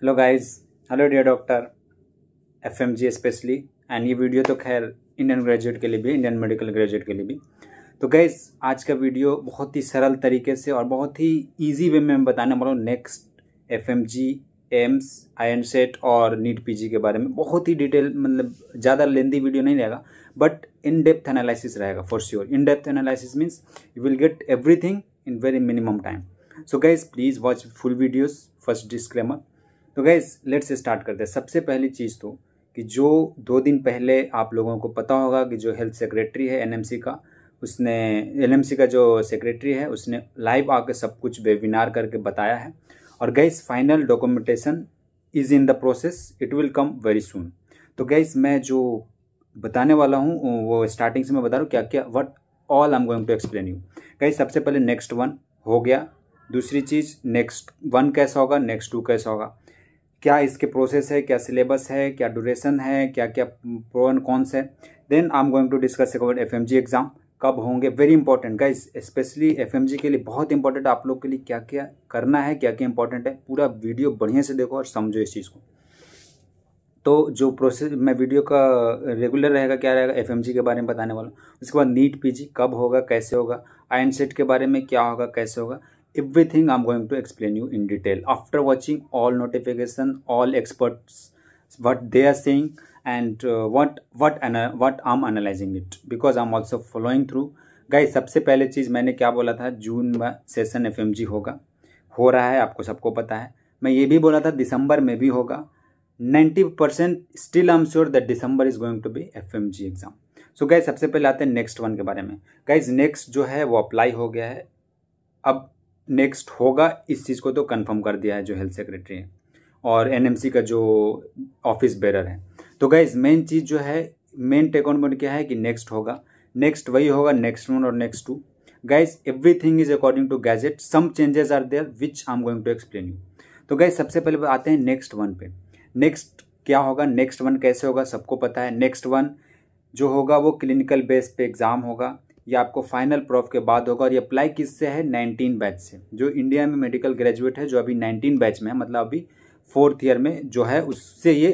hello guys hello dear doctor F M G specially and ये video तो खैर Indian graduate के लिए भी इंडियन मेडिकल ग्रेजुएट के लिए भी तो गाइस आज का वीडियो बहुत ही सरल तरीके से और बहुत ही ईजी वे में मैं बताने वाला हूँ next F M G AIIMS I N CET और नीट पीजी के बारे में बहुत ही डिटेल मतलब ज़्यादा लेंदी वीडियो नहीं रहेगा बट इन डेप्थ एनालिसिस रहेगा for sure in depth analysis means you will get everything in very minimum time so guys please watch full videos first disclaimer तो गैस लेट्स स्टार्ट करते हैं सबसे पहली चीज़ तो कि जो दो दिन पहले आप लोगों को पता होगा कि जो हेल्थ सेक्रेटरी है एनएमसी का उसने एनएमसी का जो सेक्रेटरी है उसने लाइव आके सब कुछ वेबिनार करके बताया है और guys final documentation is in the process it will come very soon तो गैस मैं जो बताने वाला हूँ वो स्टार्टिंग से मैं बता रहा हूँ क्या क्या what all I am going to explain you guys सबसे पहले नेक्स्ट वन हो गया दूसरी चीज़ नेक्स्ट वन कैसा होगा नेक्स्ट टू कैसा होगा क्या इसके प्रोसेस है क्या सिलेबस है क्या ड्यूरेशन है क्या क्या प्रो एंड कॉन्स है then I am going to discuss about F exam कब होंगे very important guys specially F के लिए बहुत इंपॉर्टेंट आप लोग के लिए क्या क्या करना है क्या क्या इंपॉर्टेंट है पूरा वीडियो बढ़िया से देखो और समझो इस चीज़ को तो जो प्रोसेस मैं वीडियो का रेगुलर रहेगा क्या रहेगा एफ के बारे में बताने वाला उसके बाद नीट पीजी कब होगा कैसे होगा आई सेट के बारे में क्या होगा कैसे होगा everything i'm going to explain you in detail after watching all notification all experts what they are saying and uh, what what ana, what i'm analyzing it because i'm also following through guys सबसे पहले चीज़ मैंने क्या बोला था जून में session F होगा हो रहा है आपको सबको पता है मैं ये भी बोला था दिसंबर में भी होगा 90 percent still I am sure that December is going to be F exam so guys सबसे पहले आते हैं नेक्स्ट वन के बारे में गाइज नेक्स्ट जो है वो अप्लाई हो गया है अब नेक्स्ट होगा इस चीज़ को तो कंफर्म कर दिया है जो हेल्थ सेक्रेटरी है और एनएमसी का जो ऑफिस बेरर है तो गाइज मेन चीज़ जो है मेन टेक ऑन पॉइंट क्या है कि नेक्स्ट होगा नेक्स्ट वही होगा नेक्स्ट वन और next two guys thing is according to gazette some changes are there which I am going to explain you तो गाइज सबसे पहले आते हैं नेक्स्ट वन पे नेक्स्ट क्या होगा नेक्स्ट वन कैसे होगा सबको पता है नेक्स्ट वन जो होगा वो क्लिनिकल बेस पे एग्ज़ाम होगा ये आपको फाइनल प्रूफ के बाद होगा और ये अप्लाई किससे है नाइनटीन बैच से जो इंडिया में मेडिकल ग्रेजुएट है जो अभी नाइनटीन बैच में है मतलब अभी फोर्थ ईयर में जो है उससे ये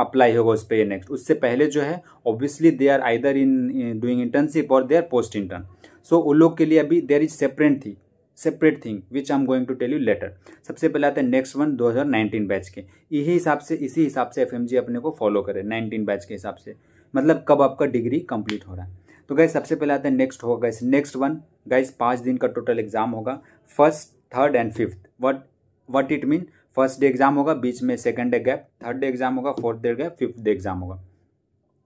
अप्लाई mm, होगा उस पर ये नेक्स्ट उससे पहले जो है obviously they are either in doing internship और they are post intern so उन लोग के लिए अभी देर इज सेपरेट थी separate thing which I am going to tell you later सबसे पहले आते हैं नेक्स्ट वन 2019 बैच के यही हिसाब से इसी हिसाब से एफ अपने को फॉलो करें 19 बैच के हिसाब से मतलब कब आपका डिग्री कंप्लीट हो रहा है तो गैस सबसे पहले आते हैं नेक्स्ट होगा गैस नेक्स्ट वन गैस पाँच दिन का टोटल एग्जाम होगा first third and fifth what what it mean first day exam होगा बीच में second day gap third day exam होगा fourth day gap fifth day exam होगा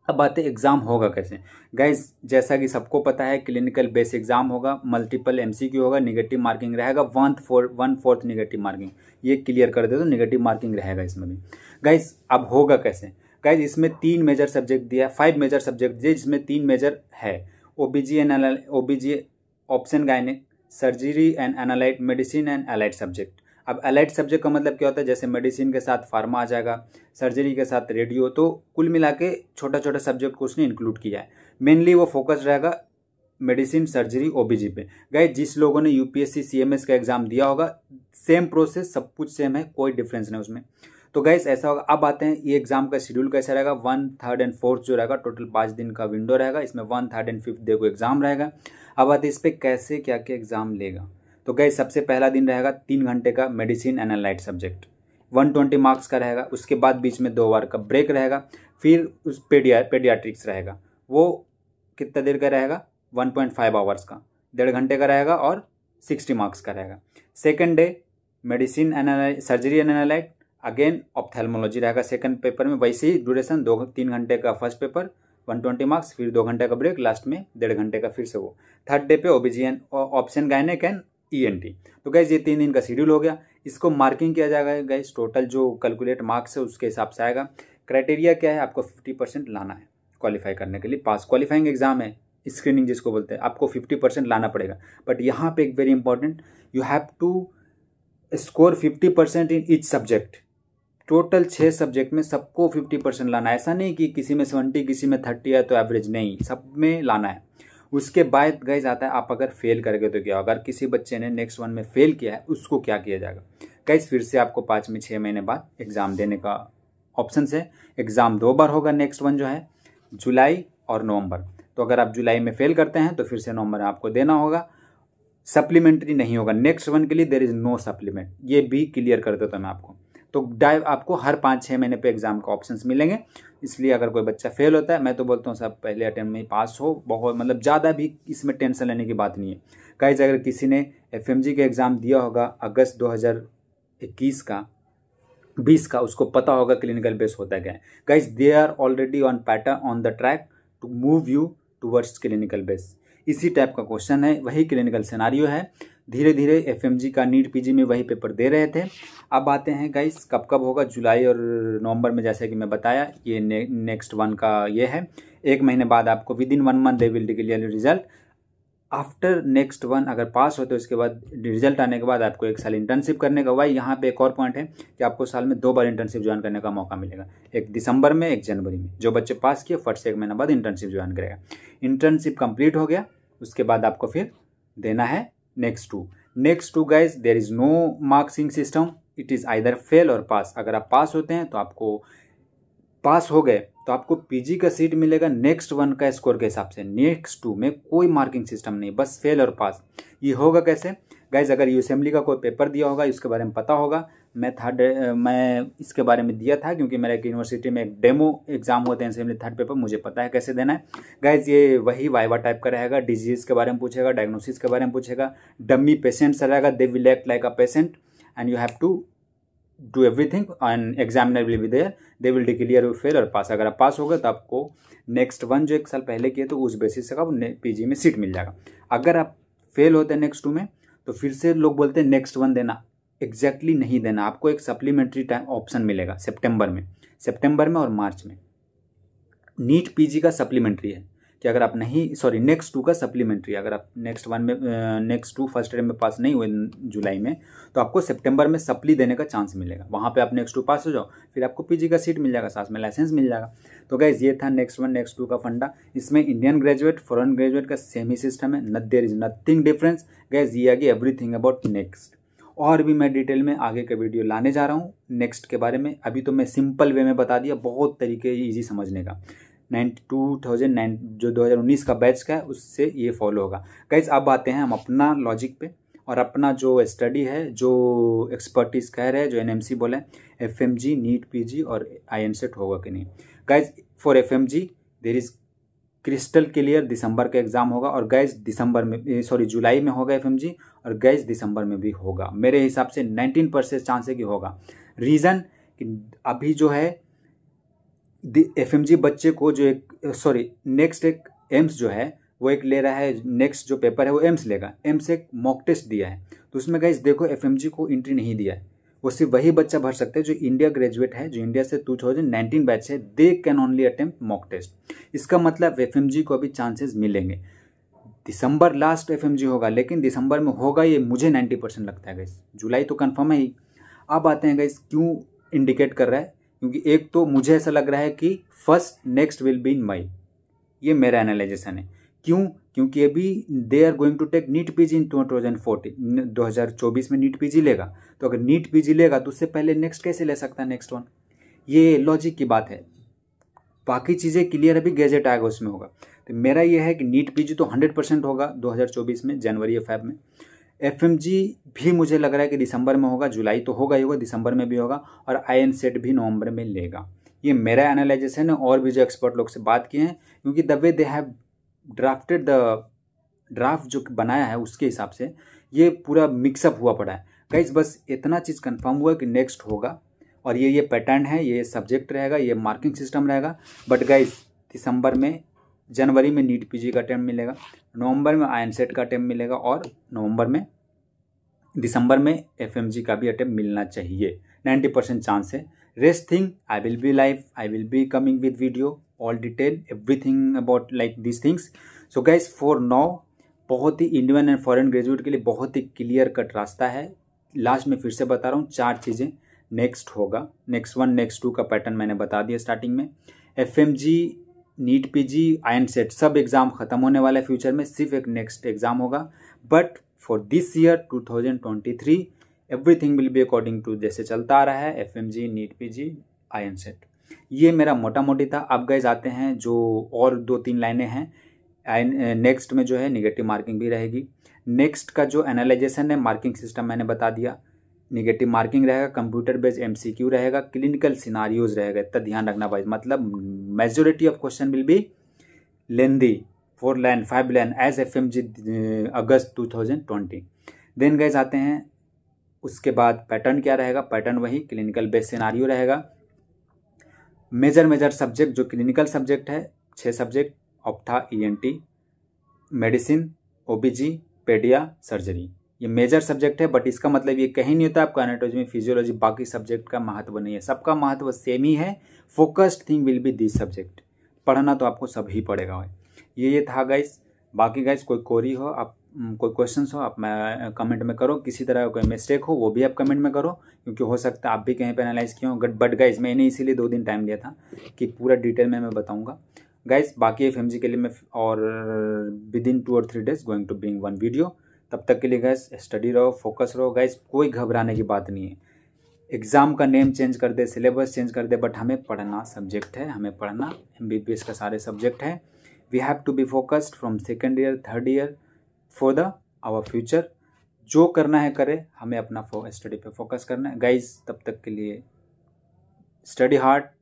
अब बातें एग्ज़ाम होगा कैसे गाइज जैसा कि सबको पता है क्लिनिकल बेस एग्ज़ाम होगा मल्टीपल एमसीक्यू होगा निगेटिव मार्किंग रहेगा one four one fourth negative marking ये क्लियर कर दे तो निगेटिव मार्किंग रहेगा इसमें भी गाइज अब होगा कैसे गाइज इसमें तीन मेजर सब्जेक्ट दिया है फाइव मेजर सब्जेक्ट दिए जिसमें तीन मेजर है O B G and O B G option gynaec surgery and allied medicine and allied subject अब एलाइट सब्जेक्ट का मतलब क्या होता है जैसे मेडिसिन के साथ फार्मा आ जाएगा सर्जरी के साथ रेडियो तो कुल मिला के छोटा छोटा सब्जेक्ट को उसने इंक्लूड किया है मेनली वो फोकस रहेगा medicine surgery O B G पे गए जिस लोगों ने U P S C C M S का एग्ज़ाम दिया होगा सेम प्रोसेस सब कुछ सेम है कोई डिफरेंस नहीं उसमें तो गैस ऐसा होगा अब आते हैं ये एग्जाम का शेड्यूल कैसा रहेगा वन थर्ड एंड फोर्थ जो रहेगा टोटल पाँच दिन का विंडो रहेगा इसमें one third and fifth day को एग्जाम रहेगा अब आते इस पर कैसे क्या क्या एग्जाम लेगा तो गैस सबसे पहला दिन रहेगा तीन घंटे का medicine and allied subject one twenty marks का रहेगा उसके बाद बीच में दो बार का ब्रेक रहेगा फिर उस पेडिया पेडियाट्रिक्स रहेगा वो कितना देर का रहेगा वन पॉइंट फाइव आवर्स का डेढ़ घंटे का रहेगा और सिक्सटी मार्क्स का रहेगा second day medicine and allied surgery and allied again ophthalmology रहेगा सेकंड पेपर में वैसे ही ड्यूरेशन दो तीन घंटे का first paper one twenty marks फिर दो घंटे का ब्रेक लास्ट में डेढ़ घंटे का फिर से वो थर्ड डे पे OBGYN option gynaec and E N T तो गैस ये तीन दिन का शेड्यूल हो गया इसको मार्किंग किया जाएगा गैस टोटल जो कैलकुलेट मार्क्स है उसके हिसाब से आएगा क्राइटेरिया क्या है आपको फिफ्टी परसेंट लाना है क्वालिफाई करने के लिए पास क्वालिफाइंग एग्जाम है स्क्रीनिंग जिसको बोलते हैं आपको फिफ्टी परसेंट लाना पड़ेगा बट यहाँ पे एक very important you have to score fifty percent in each subject total छः सब्जेक्ट में सबको फिफ्टी परसेंट लाना है ऐसा नहीं कि किसी में सेवेंटी किसी में थर्टी है तो एवरेज नहीं सब में लाना है उसके बाद गए आता है आप अगर फेल करके तो क्या अगर किसी बच्चे ने नेक्स्ट वन में फेल किया है उसको क्या किया जाएगा कैस फिर से आपको पाँच में छः महीने बाद एग्ज़ाम देने का ऑप्शन है एग्ज़ाम दो बार होगा नेक्स्ट वन जो है जुलाई और नवंबर तो अगर आप जुलाई में फेल करते हैं तो फिर से नवंबर आपको देना होगा सप्लीमेंट्री नहीं होगा नेक्स्ट वन के लिए देर इज़ नो सप्लीमेंट ये भी क्लियर कर देता हूँ मैं आपको तो डाइव आपको हर पाँच छः महीने पे एग्ज़ाम का ऑप्शंस मिलेंगे इसलिए अगर कोई बच्चा फेल होता है मैं तो बोलता हूँ साहब पहले अटैम्प्ट में पास हो बहुत मतलब ज़्यादा भी इसमें टेंशन लेने की बात नहीं है कहीं अगर किसी ने एफ का एग्ज़ाम दिया होगा अगस्त दो का बीस का उसको पता होगा क्लिनिकल बेस होता क्या है guys they are already on pattern on the track to move you towards clinical base इसी टाइप का क्वेश्चन है वही क्लिनिकल सिनारियो है धीरे धीरे एफ का नीट पी में वही पेपर दे रहे थे अब आते हैं गाइस कब कब होगा जुलाई और नवंबर में जैसे कि मैं बताया ये ने, नेक्स्ट वन का ये है एक महीने बाद आपको within one month they will declare result after next one अगर पास हो तो बाद रिजल्ट आने के बाद आपको एक साल इंटर्नशिप करने का हुआ यहाँ पे एक और पॉइंट है कि आपको साल में दो बार इंटर्नशिप ज्वाइन करने का मौका मिलेगा एक दिसंबर में एक जनवरी में जो बच्चे पास किए फर्स्ट से एक महीना बाद इंटर्नशिप ज्वाइन करेगा इंटर्नशिप कंप्लीट हो गया उसके बाद आपको फिर देना है next two next two guys there is no marking system it is either fail और पास अगर आप पास होते हैं तो आपको पास हो गए तो आपको पीजी का सीट मिलेगा नेक्स्ट वन का स्कोर के हिसाब से नेक्स्ट टू में कोई मार्किंग सिस्टम नहीं बस फेल और पास ये होगा कैसे गाइज अगर यू असेंबली का कोई पेपर दिया होगा इसके बारे में पता होगा मैं थर्ड मैं इसके बारे में दिया था क्योंकि मेरा एक यूनिवर्सिटी में एक डेमो एग्जाम होते हैं इसलिए थर्ड पेपर मुझे पता है कैसे देना है गाइज ये वही वाइवा टाइप का रहेगा डिजीज़ के बारे में पूछेगा डायग्नोसिस के बारे में पूछेगा डमी पेशेंट रहेगा they will act like a patient and you have to do everything and examiner will be there they will declare you fail और पास अगर आप पास हो गए तो आपको नेक्स्ट वन जो एक साल पहले किए तो उस बेसिस से आप जी में सीट मिल जाएगा अगर आप फेल होते हैं नेक्स्ट टू में तो फिर से लोग बोलते हैं नेक्स्ट वन देना एग्जैक्टली exactly नहीं देना आपको एक सप्लीमेंट्री टाइम ऑप्शन मिलेगा सितंबर में सितंबर में और मार्च में नीट पीजी का सप्लीमेंट्री है कि अगर आप नहीं सॉरी नेक्स्ट टू का सप्लीमेंट्री अगर आप नेक्स्ट वन में नेक्स्ट टू फर्स्ट ईयर में पास नहीं हुए जुलाई में तो आपको सितंबर में सप्ली देने का चांस मिलेगा वहाँ पे आप नेक्स्ट टू पास हो जाओ फिर आपको पीजी का सीट मिल जाएगा साथ में लाइसेंस मिल जाएगा तो गैस ये था नेक्स्ट वन नेक्स्ट टू का फंडा इसमें इंडियन ग्रेजुएट फॉरन ग्रेजुएट का सेम ही सिस्टम है not there is nothing difference guys ये आगे एवरी एवरीथिंग अबाउट नेक्स्ट और भी मैं डिटेल में आगे का वीडियो लाने जा रहा हूँ नेक्स्ट के बारे में अभी तो मैं सिंपल वे में बता दिया बहुत तरीके ईजी समझने का नाइन टू थाउजेंड नाइन जो 2019 का बैच का है उससे ये फॉलो होगा गाइज अब आते हैं हम अपना लॉजिक पे और अपना जो स्टडी है जो एक्सपर्टीज कह रहे हैं जो एन एम सी बोले F M G NEET P G और आई एन सेट होगा कि नहीं guys for F M G there is crystal clear December का एग्ज़ाम होगा और गाइज दिसंबर में सॉरी जुलाई में होगा एफ एम जी और गैस दिसंबर में भी होगा मेरे हिसाब से नाइनटीन परसेंट चांस है कि होगा रीज़न कि अभी जो है एफ बच्चे को जो एक सॉरी नेक्स्ट एक एम्स जो है वो एक ले रहा है नेक्स्ट जो पेपर है वो एम्स लेगा एम्स एक मॉक टेस्ट दिया है तो उसमें गैस देखो एफ को एंट्री नहीं दिया है वो सिर्फ वही बच्चा भर सकते हैं जो इंडिया ग्रेजुएट है जो इंडिया से टू थाउजेंड नाइनटीन बैच है they can only attempt mock test इसका मतलब एफ को अभी चांसेस मिलेंगे दिसंबर लास्ट एफ होगा लेकिन दिसंबर में होगा ये मुझे नाइन्टी परसेंट लगता है गैस जुलाई तो कन्फर्म है ही अब आते हैं गैस क्यों इंडिकेट कर रहा है क्योंकि एक तो मुझे ऐसा लग रहा है कि first next will be in May ये मेरा एनालिजेशन है क्यों क्योंकि अभी they are going to take NEET P G in two thousand fourteen दो हज़ार चौबीस में नीट जी लेगा तो अगर नीट जी लेगा तो उससे पहले नेक्स्ट कैसे ले सकता है नेक्स्ट वन ये लॉजिक की बात है बाकी चीज़ें क्लियर अभी गैजेट आएगा उसमें होगा तो मेरा यह है कि नीट पीजी तो 100 परसेंट होगा 2024 में जनवरी या फैब में एफएमजी भी मुझे लग रहा है कि दिसंबर में होगा जुलाई तो होगा ही होगा दिसंबर में भी होगा और आई सेट भी नवंबर में लेगा ये मेरा एनालिसिस है और भी जो एक्सपर्ट लोग से बात किए हैं क्योंकि the way they have drafted the draft जो बनाया है उसके हिसाब से ये पूरा मिक्सअप हुआ पड़ा है गाइज बस इतना चीज़ कंफर्म हुआ कि नेक्स्ट होगा और ये ये पैटर्न है ये सब्जेक्ट रहेगा ये मार्किंग सिस्टम रहेगा बट गाइज दिसंबर में जनवरी में नीट पीजी का अटैम्प मिलेगा नवंबर में आई का अटैम्प मिलेगा और नवंबर में दिसंबर में एफएमजी का भी अटैम्प मिलना चाहिए नाइन्टी परसेंट चांस है rest thing I will be live I will be coming with video all detail everything about like this things so guys for now बहुत ही इंडियन एंड फॉरन ग्रेजुएट के लिए बहुत ही clear cut रास्ता है last में फिर से बता रहा हूँ चार चीज़ें नेक्स्ट होगा नेक्स्ट वन नेक्स्ट टू का पैटर्न मैंने बता दिया स्टार्टिंग में F M G NEET PG INI CET सब एग्ज़ाम ख़त्म होने वाला है फ्यूचर में सिर्फ एक नेक्स्ट एग्ज़ाम होगा but for this year 2023 everything will be according to जैसे चलता आ रहा है F M G NEET P G INI CET ये मेरा मोटा मोटी था अब गए जाते हैं जो और दो तीन लाइनें हैं नेक्स्ट में जो है निगेटिव मार्किंग भी रहेगी नेक्स्ट का जो एनालाइजेशन है मार्किंग सिस्टम मैंने बता दिया निगेटिव मार्किंग रहेगा कंप्यूटर बेस्ड एमसीक्यू रहेगा क्लिनिकल सिनारियोज रहेगा इतना ध्यान रखना भाई मतलब majority of question will be lengthy four line five line as F M G August two thousand twenty then गए जाते हैं उसके बाद पैटर्न क्या रहेगा पैटर्न वही क्लिनिकल बेस्ड सिनारियो रहेगा मेजर मेजर सब्जेक्ट जो क्लिनिकल सब्जेक्ट है छः सब्जेक्ट ऑप्था टी medicine O B G paedia surgery ये मेजर सब्जेक्ट है बट इसका मतलब ये कहीं नहीं होता आपका एनाटोमी फिजियोलॉजी बाकी सब्जेक्ट का महत्व नहीं है सबका महत्व सेम ही है focused thing will be this subject पढ़ना तो आपको सभी पड़ेगा ये ये था गाइस बाकी गाइस कोई कोरी हो आप कोई क्वेश्चंस हो आप मैं कमेंट में करो किसी तरह कोई मिस्टेक हो वो भी आप कमेंट में करो क्योंकि हो सकता है आप भी कहीं पर एनालाइज किए हो बट गाइज मैंने इसीलिए दो दिन टाइम लिया था कि पूरा डिटेल में मैं बताऊँगा गाइज बाकी एफ के लिए मैं और विद इन टू और three days going to bring one video तब तक के लिए गैस स्टडी रहो फोकस रहो गैस कोई घबराने की बात नहीं है एग्ज़ाम का नेम चेंज कर दे सिलेबस चेंज कर दे बट हमें पढ़ना सब्जेक्ट है हमें पढ़ना एम का सारे सब्जेक्ट हैं we have to be focused from second year third year for the our future जो करना है करे हमें अपना स्टडी पे फोकस करना है गाइज तब तक के लिए स्टडी हार्ड